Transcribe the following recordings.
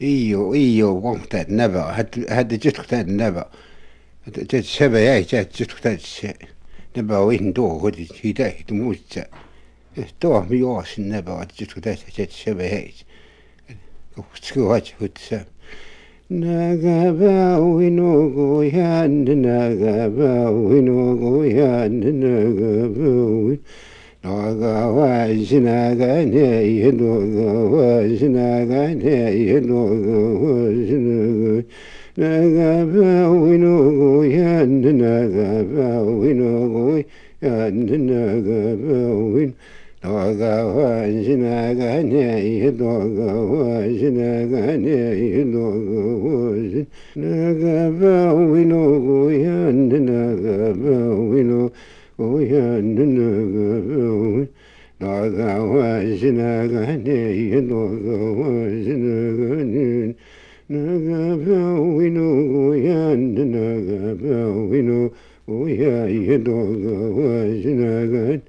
iyo iyo qoftaad naba hadda jidkutaad naba dad sabayaajaad jidkutaad naba weyn doohodi hidaahid muusa doohmi oos naba ad jidkutaad jaad sabayaaj skuwajhudsa nagabawinogoyaan nagabawinogoyaan nagabawin وجنا غني هلو وجنا غني هلو وجنا نغباوينو يا نغباوينو يا نغباوين لوغا وجنا غني لوغا وجنا غني لوغا وجنا نغباوينو يا نغباوينو uyanın Dağda vajina gani yedolga vajina gani Naga pavinu uyanın naga pavinu Uya yedolga vajina gani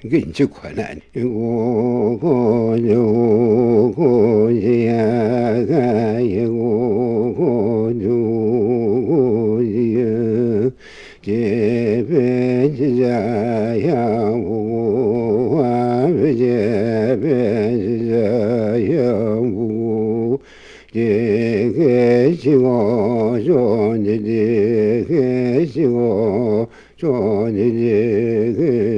跟着困难，哥哥走，哥哥呀，哥哥走，哥哥走，哥哥走呀，哥哥走呀，哥哥，哥哥走呀，哥哥走呀，哥哥。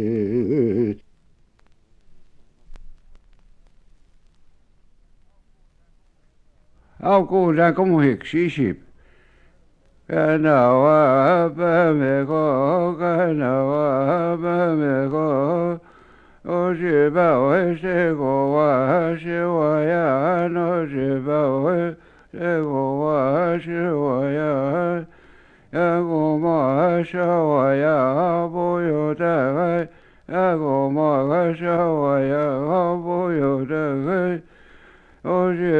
阿哥，咱可莫歇西西。那我阿爸没考，那我阿爸没考。我媳妇儿还是我呀，还是我呀。那媳妇儿还是我呀，还是我呀。阿哥莫还是我呀，不用再问。阿哥。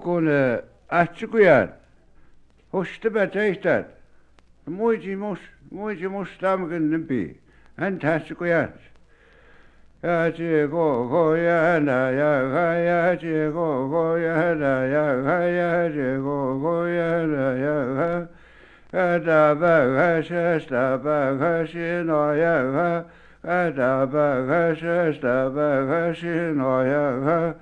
okon atsikujar. Hoste bet eistar. Moiti mos, moiti mos stamgen nimpi. En tatsikujar. Ja ti go go ya na ya ga ya ti go go ya na ya ga ya ti go go ya na ya sta ba no ya ga ga sta ba no ya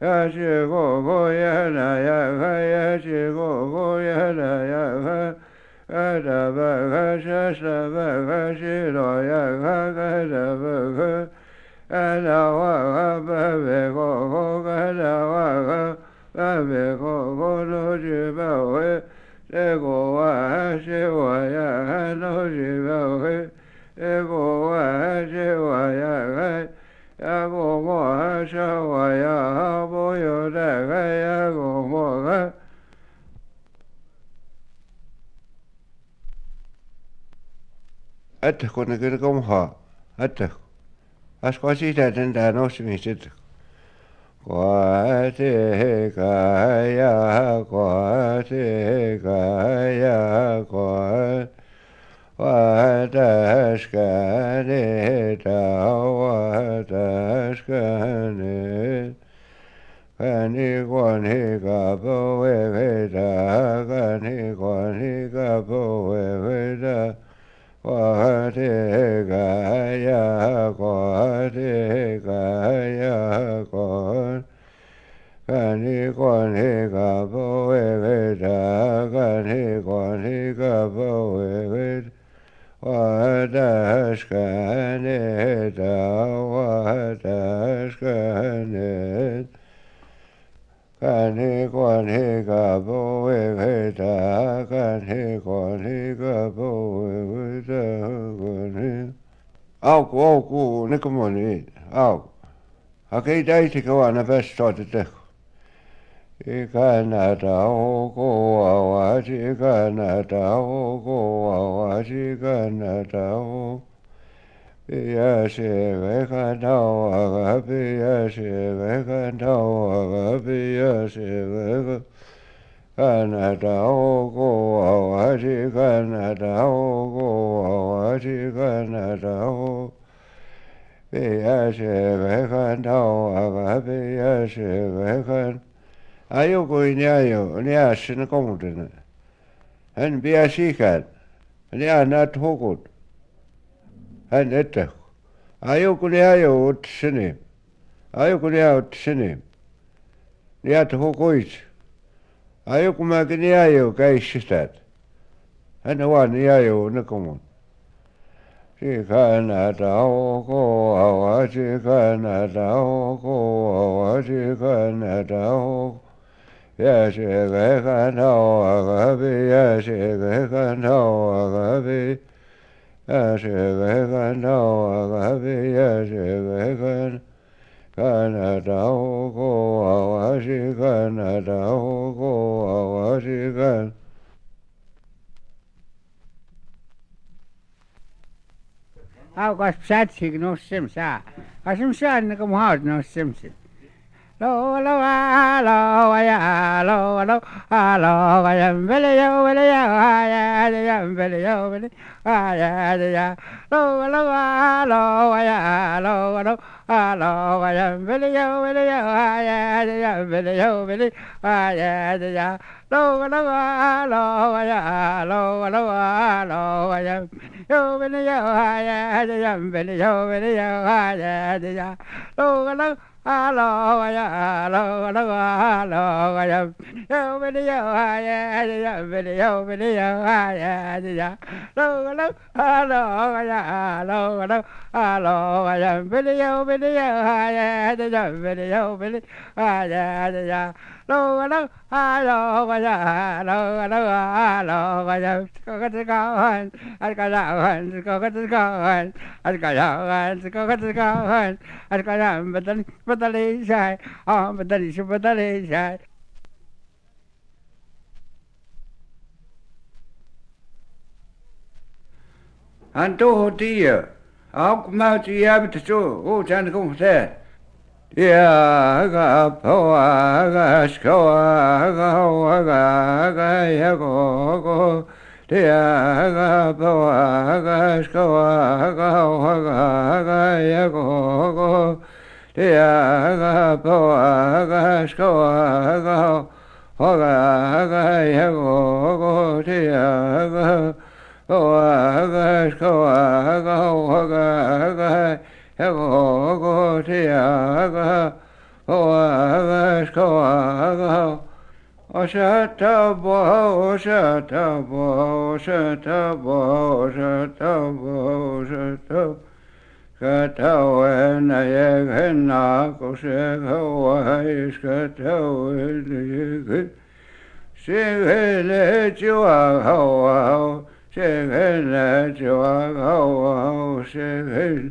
呀，切过过呀，那呀，呀呀切过过呀，那呀，呀那吧，呀呀那吧，呀切刀呀，呀那吧，呀呀那吧，呀切过过那切吧，嘿，这过我还是我呀，那切吧，嘿，这过我还是我呀，嘿，这过我还是我呀。Gomorra, ya Gomorra. Attah kun nekir gomha, attah. Askosi täten tää nostamiset. Koate kaya, koate kaya, koate. Vataskane, ta vataskane. กันเอกวนเอกาโพเวเวตากันเอกวนเอกาโพเวเวต Auk, auk, auk, nika moni, auk. Haki teiti kawana pestoita teko. Ikana tau koa wasi, ikana tau koa wasi, ikana tau. Piya seve kantau aga, piya seve kantau aga, piya seve kantau aga. かなたおこわわしかなたおこわわしかなたおべやしべかんたおわがべやしべかんあよこいにゃよにゃしぬこむてねはんべやしかんにゃなとこはんえったあよこにゃよおつしねあよこにゃおつしねにゃとこいつ أيوك ما قني يايو كاي الشتات أنا وان يايو أيوه، نكمون شي كان أتاوكو أو شي كان أتاوكو أو شي كان أتاوكو يا شيخ كان هو غبي يا شيخ كان هو غبي يا شيخ كان هو غبي يا شيخ كان Kanadao ko awashi kanadao ko awashi kan Au i psat sig no simsa. Asim no simsa lo lo a lo ya lo lo a lo ya vele yo vele ya ya ya vele yo vele ya ya lo lo a lo ya lo lo a lo ya vele yo vele ya ya ya vele yo vele ya ya lo lo a lo ya lo lo a lo ya yo vele yo ya ya vele yo vele ya ya lo lo Hello, hello, hello, hello, hello, video hello, ya video video hello, hello, hello, hello, hello, hello, hello, video video hello, ya video hello, hello, ya lô lô a lô ba ya lô lô a lô ba ya có cái thứ cao hơn ăn cái nào hơn có cái thứ cao hơn ăn cái nào hơn có cái thứ cao hơn ăn cái nào bắt tay bắt à bắt tay lên bắt tay lên anh tôi hồi đi à ông cũng mau chỉ em tự chú ô chán không thế 야가 보아가 시코아가 오아가 야고고 대야가 보아가 시코아가 오아가 야고고 대야가 보아가 시코아가 오아가 야고고 대야가 보아가 시코아가 오아가 야고고 تياغها وأمشكواها وشتبها وشتبها وشتبها وشتبها وشتبها كتوين يغنى كشيك وهيش كتوين يغنى شغل جوا هوا شغل جوا هوا شغل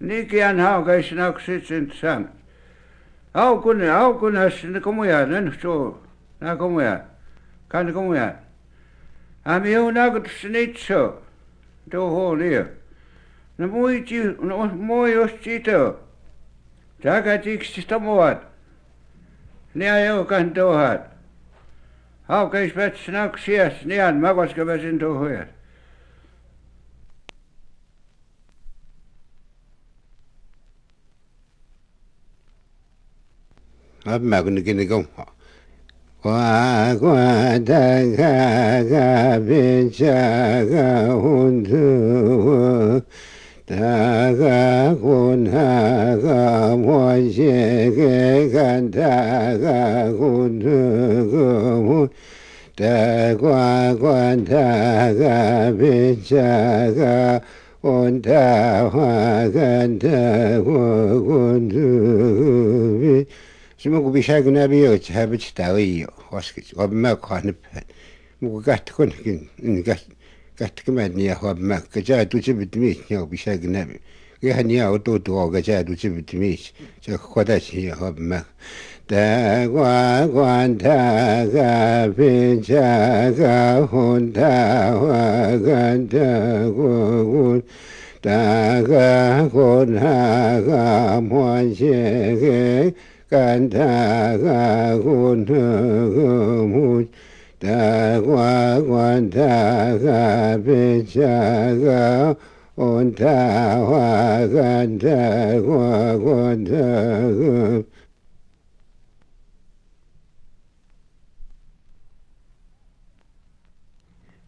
Nikian hauga isnaksit i n t s a m h Aukun, h aukun h a s s i n k u m u y a nen u suu, na k u m u y a kan k u m u y a Ami h u u nagut snitso, i tuo huolio. y n a m u i c h i n a mui u s c h i t o Taka tikstistä muat. n i ajokan tuohat. Hauka i s p ä t s i naksia, y n i an m a w a s k a b ä s i n t u o h u y a t ngā pī mā kū nī kī nī kōng wā kuwa tā kā kā pī chā kā hūn tū hū tā kā kū nā kā mō chē kē kā tā kā kū tū kū mū tā kuwa kuwa tā kā pī chā kā hūn tā hā kā tā kū kū tū hū سموك بيشاق نابيو تهابت تعويو واسكت وابماك خانبهن موك قاعد تكون إن قاعد قاعد تكمل يا وابماك كجاد وجبت ميت يا بيشاق نابيو يعني يا تو وقجاد وجبت ميت شاك خداش يا وابماك دا قوان قوان دا قابين جا هون دا وقان دا قوان 大哥，我那个莫些个。干啥干？干他个么子？干啥干？干他个屁！干啥？干他个干？干啥干？干他个。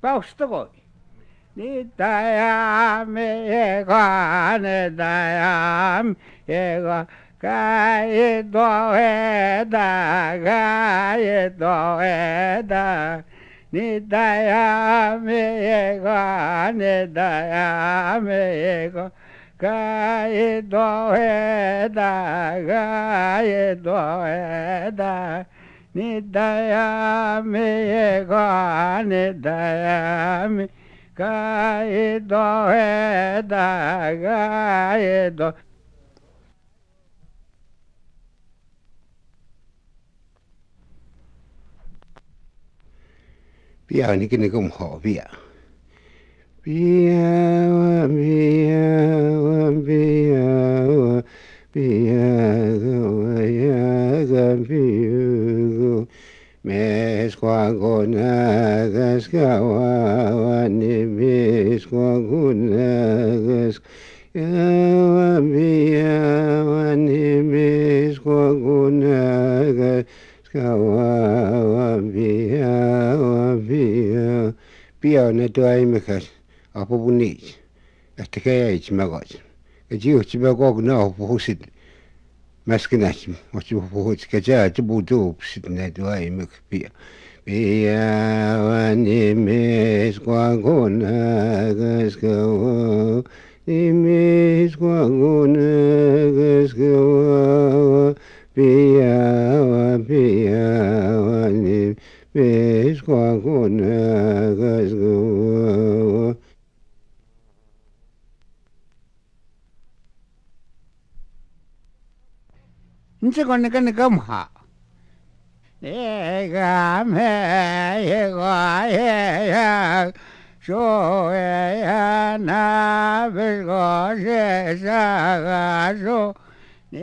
包什狗？你大爷个！你大爷个！ga e do e da ga e do e da ni da ya me e ga ni da ya me e ga ga e do e da ga e do e da ni da ya me e ga ni da ya me ga e do e da ga e do biya ni kini kum ho biya biya wa biya wa biya wa biya do wa ya ga biya do mes kwa gona gas ka wa wa ni mes kwa gona gas ya wa biya wa ni mes kwa gona gas pia pione toimekas apupunich astakayach magoch kachiuch magog na opuhusit maskinach ochupuhuch kacha chubutu upsit na toimek pia pia wanimis kwagunagas kawa nimis kwagunagas kawa pia 你个那个嘛？你个没呀个呀？说呀，那不是啥个数？你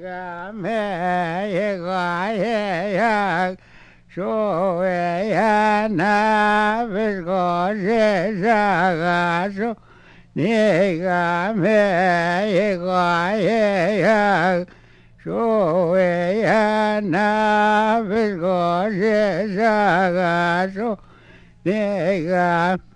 个没呀个呀？说呀，那不是啥个数？你个没呀个呀？Shoeya eh, na bilgo se sagaso nega.